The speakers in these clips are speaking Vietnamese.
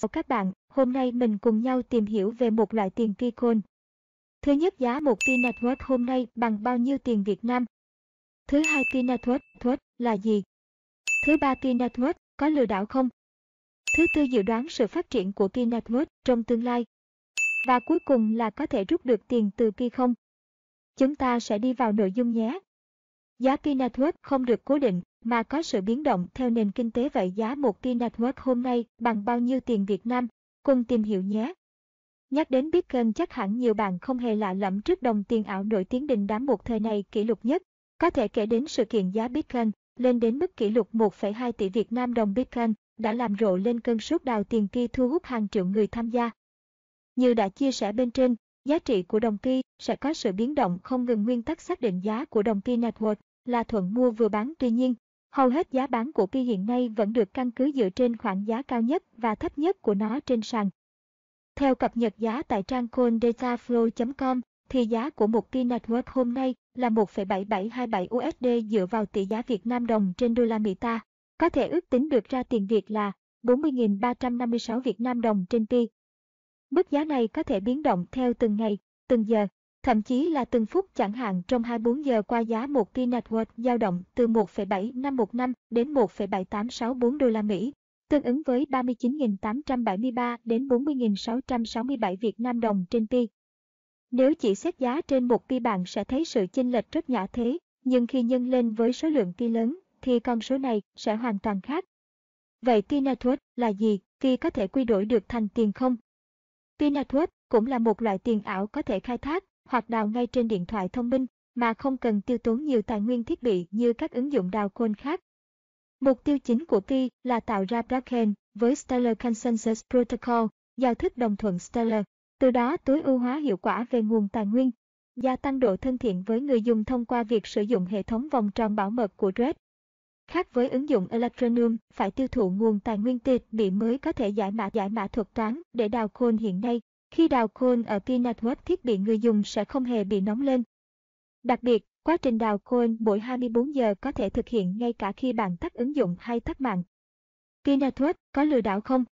Chào các bạn, hôm nay mình cùng nhau tìm hiểu về một loại tiền Bitcoin. Thứ nhất giá một P network hôm nay bằng bao nhiêu tiền Việt Nam? Thứ hai P network, network là gì? Thứ ba P network có lừa đảo không? Thứ tư dự đoán sự phát triển của P network trong tương lai. Và cuối cùng là có thể rút được tiền từ P không? Chúng ta sẽ đi vào nội dung nhé. Giá P network không được cố định mà có sự biến động theo nền kinh tế vậy giá một tia network hôm nay bằng bao nhiêu tiền Việt Nam, cùng tìm hiểu nhé. Nhắc đến Bitcoin chắc hẳn nhiều bạn không hề lạ lẫm trước đồng tiền ảo nổi tiếng đình đám một thời này kỷ lục nhất. Có thể kể đến sự kiện giá Bitcoin lên đến mức kỷ lục 1,2 tỷ Việt Nam đồng Bitcoin đã làm rộ lên cơn sốt đào tiền kỳ thu hút hàng triệu người tham gia. Như đã chia sẻ bên trên, giá trị của đồng kỳ sẽ có sự biến động không ngừng nguyên tắc xác định giá của đồng kỳ network là thuận mua vừa bán tuy nhiên Hầu hết giá bán của Pi hiện nay vẫn được căn cứ dựa trên khoảng giá cao nhất và thấp nhất của nó trên sàn. Theo cập nhật giá tại trang coindataflow.com, thì giá của một Pi Network hôm nay là 1,7727 USD dựa vào tỷ giá Việt Nam đồng trên đô la Mỹ ta. Có thể ước tính được ra tiền Việt là 40.356 Việt Nam đồng trên Pi. Mức giá này có thể biến động theo từng ngày, từng giờ thậm chí là từng phút chẳng hạn trong 24 giờ qua giá một tia network dao động từ 1,7515 đến 1,7864 đô la Mỹ, tương ứng với 39.873 đến 40.667 Việt Nam đồng trên pi. Nếu chỉ xét giá trên một pi bạn sẽ thấy sự chênh lệch rất nhỏ thế, nhưng khi nhân lên với số lượng pi lớn thì con số này sẽ hoàn toàn khác. Vậy pi network là gì? Pi có thể quy đổi được thành tiền không? Pi network cũng là một loại tiền ảo có thể khai thác hoặc đào ngay trên điện thoại thông minh mà không cần tiêu tốn nhiều tài nguyên thiết bị như các ứng dụng đào côn khác. Mục tiêu chính của Pi là tạo ra blockchain với Stellar Consensus Protocol, giao thức đồng thuận Stellar, từ đó tối ưu hóa hiệu quả về nguồn tài nguyên, gia tăng độ thân thiện với người dùng thông qua việc sử dụng hệ thống vòng tròn bảo mật của Red. Khác với ứng dụng Electronium, phải tiêu thụ nguồn tài nguyên tuyệt bị mới có thể giải mã giải mã thuật toán để đào côn hiện nay. Khi đào coin ở Pinatworth thiết bị người dùng sẽ không hề bị nóng lên. Đặc biệt, quá trình đào coin mỗi 24 giờ có thể thực hiện ngay cả khi bạn tắt ứng dụng hay tắt mạng. Pinatworth có lừa đảo không?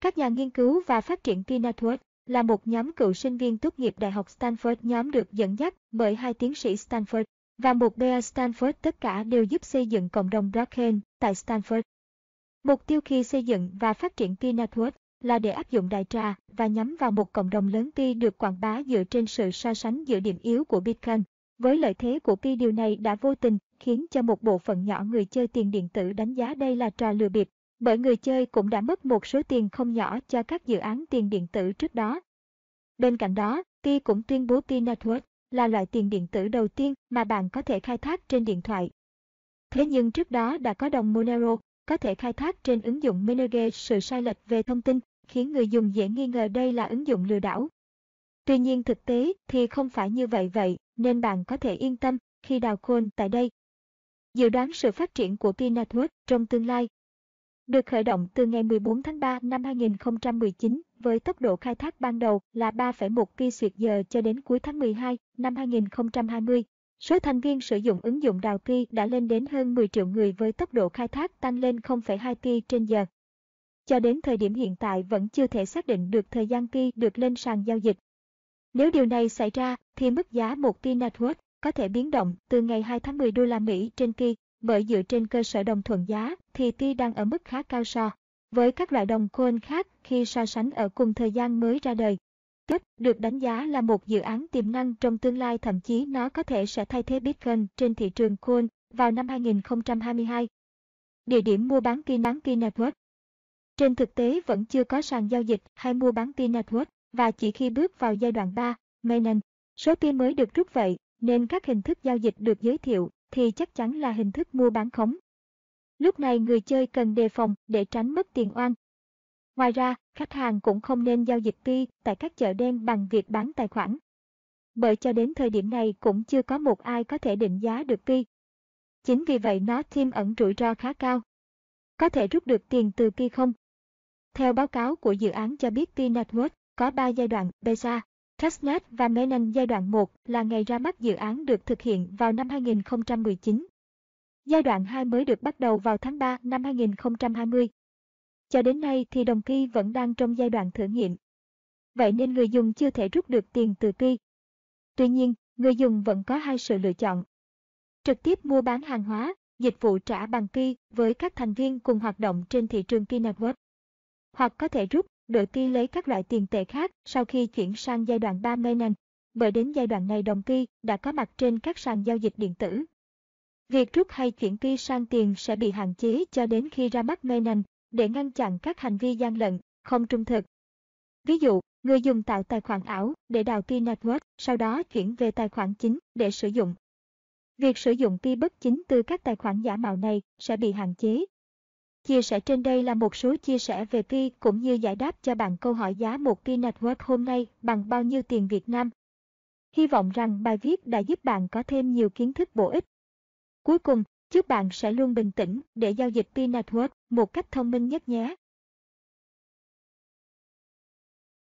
Các nhà nghiên cứu và phát triển Pinatworth là một nhóm cựu sinh viên tốt nghiệp Đại học Stanford nhóm được dẫn dắt bởi hai tiến sĩ Stanford và một BA Stanford tất cả đều giúp xây dựng cộng đồng blockchain tại Stanford. Mục tiêu khi xây dựng và phát triển Pinatworth là để áp dụng đại trà và nhắm vào một cộng đồng lớn Pi được quảng bá dựa trên sự so sánh giữa điểm yếu của Bitcoin. Với lợi thế của Pi điều này đã vô tình khiến cho một bộ phận nhỏ người chơi tiền điện tử đánh giá đây là trò lừa bịp, bởi người chơi cũng đã mất một số tiền không nhỏ cho các dự án tiền điện tử trước đó. Bên cạnh đó, Pi cũng tuyên bố Pi Network là loại tiền điện tử đầu tiên mà bạn có thể khai thác trên điện thoại. Thế nhưng trước đó đã có đồng Monero, có thể khai thác trên ứng dụng MinerGate. sự sai lệch về thông tin khiến người dùng dễ nghi ngờ đây là ứng dụng lừa đảo. Tuy nhiên thực tế thì không phải như vậy vậy, nên bạn có thể yên tâm khi đào khôn tại đây. Dự đoán sự phát triển của P-Network trong tương lai Được khởi động từ ngày 14 tháng 3 năm 2019 với tốc độ khai thác ban đầu là 3,1 pi suyệt giờ cho đến cuối tháng 12 năm 2020. Số thành viên sử dụng ứng dụng đào pi đã lên đến hơn 10 triệu người với tốc độ khai thác tăng lên 0,2 pi trên giờ cho đến thời điểm hiện tại vẫn chưa thể xác định được thời gian Pi được lên sàn giao dịch. Nếu điều này xảy ra, thì mức giá một Pi Network có thể biến động từ ngày 2 tháng 10 đô la Mỹ trên Pi, bởi dựa trên cơ sở đồng thuận giá thì Pi đang ở mức khá cao so với các loại đồng coin khác khi so sánh ở cùng thời gian mới ra đời. Tết được đánh giá là một dự án tiềm năng trong tương lai thậm chí nó có thể sẽ thay thế Bitcoin trên thị trường coin vào năm 2022. Địa điểm mua bán Kinanki Network trên thực tế vẫn chưa có sàn giao dịch hay mua bán pin network, và chỉ khi bước vào giai đoạn 3, mainnet, số pin mới được rút vậy, nên các hình thức giao dịch được giới thiệu thì chắc chắn là hình thức mua bán khống. Lúc này người chơi cần đề phòng để tránh mất tiền oan. Ngoài ra, khách hàng cũng không nên giao dịch pi tại các chợ đen bằng việc bán tài khoản. Bởi cho đến thời điểm này cũng chưa có một ai có thể định giá được pi. Chính vì vậy nó thêm ẩn rủi ro khá cao. Có thể rút được tiền từ pi không? Theo báo cáo của dự án cho biết T-Network có 3 giai đoạn beta, testnet và mainnet giai đoạn 1 là ngày ra mắt dự án được thực hiện vào năm 2019. Giai đoạn 2 mới được bắt đầu vào tháng 3 năm 2020. Cho đến nay thì đồng Pi vẫn đang trong giai đoạn thử nghiệm. Vậy nên người dùng chưa thể rút được tiền từ Pi. Tuy nhiên, người dùng vẫn có hai sự lựa chọn. Trực tiếp mua bán hàng hóa, dịch vụ trả bằng Pi với các thành viên cùng hoạt động trên thị trường Pi Network hoặc có thể rút, đổi kỳ lấy các loại tiền tệ khác sau khi chuyển sang giai đoạn 3 Binance. Bởi đến giai đoạn này đồng kỳ đã có mặt trên các sàn giao dịch điện tử. Việc rút hay chuyển kỳ sang tiền sẽ bị hạn chế cho đến khi ra mắt Binance để ngăn chặn các hành vi gian lận, không trung thực. Ví dụ, người dùng tạo tài khoản ảo để đào kỳ network, sau đó chuyển về tài khoản chính để sử dụng. Việc sử dụng kỳ bất chính từ các tài khoản giả mạo này sẽ bị hạn chế Chia sẻ trên đây là một số chia sẻ về Pi cũng như giải đáp cho bạn câu hỏi giá một Pi Network hôm nay bằng bao nhiêu tiền Việt Nam. Hy vọng rằng bài viết đã giúp bạn có thêm nhiều kiến thức bổ ích. Cuối cùng, chúc bạn sẽ luôn bình tĩnh để giao dịch Pi Network một cách thông minh nhất nhé.